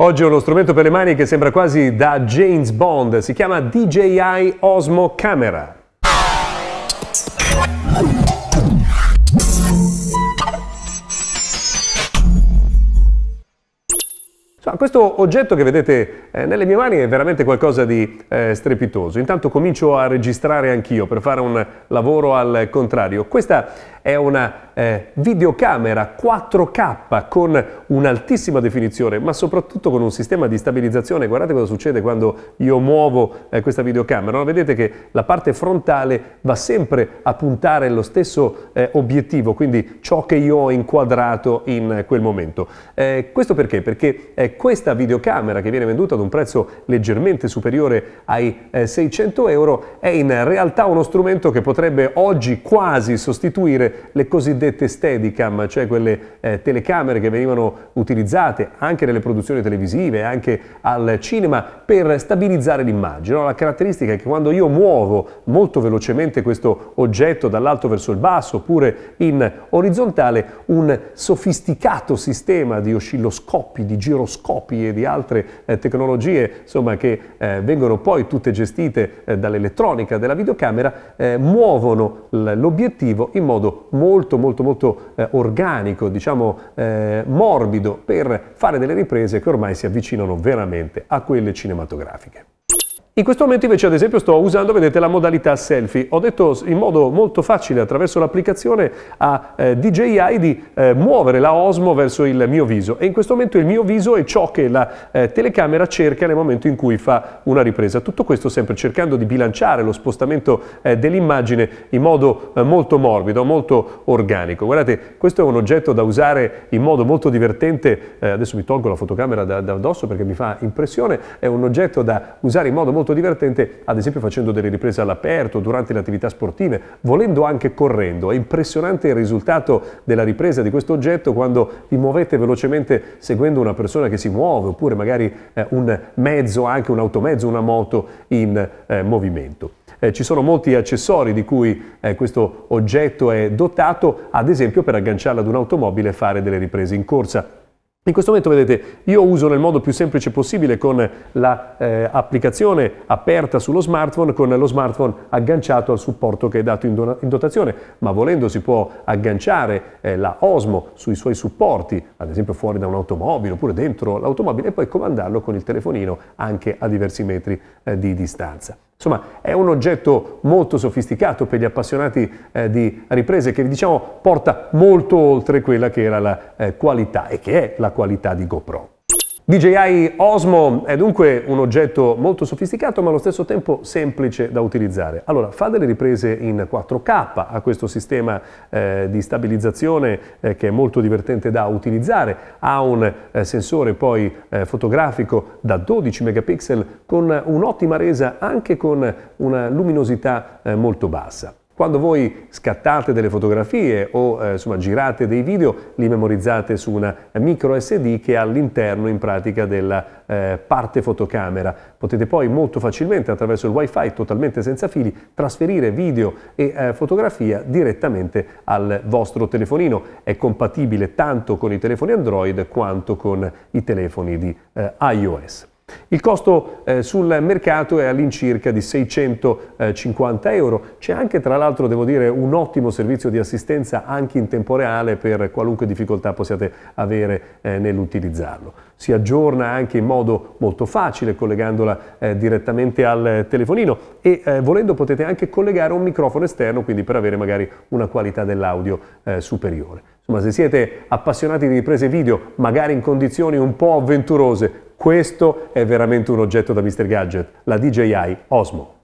Oggi ho uno strumento per le mani che sembra quasi da James Bond, si chiama DJI Osmo Camera. questo oggetto che vedete eh, nelle mie mani è veramente qualcosa di eh, strepitoso. Intanto comincio a registrare anch'io per fare un lavoro al contrario. Questa è una eh, videocamera 4K con un'altissima definizione, ma soprattutto con un sistema di stabilizzazione. Guardate cosa succede quando io muovo eh, questa videocamera. No? Vedete che la parte frontale va sempre a puntare lo stesso eh, obiettivo, quindi ciò che io ho inquadrato in quel momento. Eh, questo perché? Perché eh, questa videocamera che viene venduta ad un prezzo leggermente superiore ai 600 eh, euro è in realtà uno strumento che potrebbe oggi quasi sostituire le cosiddette steadicam, cioè quelle eh, telecamere che venivano utilizzate anche nelle produzioni televisive, anche al cinema, per stabilizzare l'immagine. No? La caratteristica è che quando io muovo molto velocemente questo oggetto dall'alto verso il basso, oppure in orizzontale, un sofisticato sistema di oscilloscopi, di giroscopi e di altre eh, tecnologie insomma, che eh, vengono poi tutte gestite eh, dall'elettronica della videocamera, eh, muovono l'obiettivo in modo molto molto molto eh, organico, diciamo eh, morbido per fare delle riprese che ormai si avvicinano veramente a quelle cinematografiche. In questo momento invece ad esempio sto usando, vedete, la modalità selfie. Ho detto in modo molto facile attraverso l'applicazione a eh, DJI di eh, muovere la Osmo verso il mio viso e in questo momento il mio viso è ciò che la eh, telecamera cerca nel momento in cui fa una ripresa. Tutto questo sempre cercando di bilanciare lo spostamento eh, dell'immagine in modo eh, molto morbido, molto organico. Guardate, questo è un oggetto da usare in modo molto divertente, eh, adesso mi tolgo la fotocamera da, da addosso perché mi fa impressione, è un oggetto da usare in modo molto molto divertente, ad esempio facendo delle riprese all'aperto, durante le attività sportive, volendo anche correndo. È impressionante il risultato della ripresa di questo oggetto quando vi muovete velocemente seguendo una persona che si muove, oppure magari eh, un mezzo, anche un automezzo, una moto in eh, movimento. Eh, ci sono molti accessori di cui eh, questo oggetto è dotato, ad esempio per agganciarla ad un'automobile e fare delle riprese in corsa. In questo momento vedete io uso nel modo più semplice possibile con l'applicazione la, eh, aperta sullo smartphone con lo smartphone agganciato al supporto che è dato in, do, in dotazione, ma volendo si può agganciare eh, la Osmo sui suoi supporti, ad esempio fuori da un'automobile oppure dentro l'automobile e poi comandarlo con il telefonino anche a diversi metri eh, di distanza. Insomma, è un oggetto molto sofisticato per gli appassionati eh, di riprese che, diciamo, porta molto oltre quella che era la eh, qualità e che è la qualità di GoPro. DJI Osmo è dunque un oggetto molto sofisticato ma allo stesso tempo semplice da utilizzare. Allora, fa delle riprese in 4K, ha questo sistema eh, di stabilizzazione eh, che è molto divertente da utilizzare, ha un eh, sensore poi eh, fotografico da 12 megapixel con un'ottima resa anche con una luminosità eh, molto bassa. Quando voi scattate delle fotografie o eh, insomma, girate dei video, li memorizzate su una micro SD che è all'interno in pratica della eh, parte fotocamera. Potete poi molto facilmente attraverso il wifi totalmente senza fili trasferire video e eh, fotografia direttamente al vostro telefonino. È compatibile tanto con i telefoni Android quanto con i telefoni di eh, iOS. Il costo eh, sul mercato è all'incirca di 650 eh, euro. C'è anche tra l'altro, devo dire, un ottimo servizio di assistenza anche in tempo reale per qualunque difficoltà possiate avere eh, nell'utilizzarlo. Si aggiorna anche in modo molto facile collegandola eh, direttamente al telefonino e eh, volendo potete anche collegare un microfono esterno quindi per avere magari una qualità dell'audio eh, superiore. Insomma, se siete appassionati di riprese video, magari in condizioni un po' avventurose, questo è veramente un oggetto da Mr. Gadget, la DJI Osmo.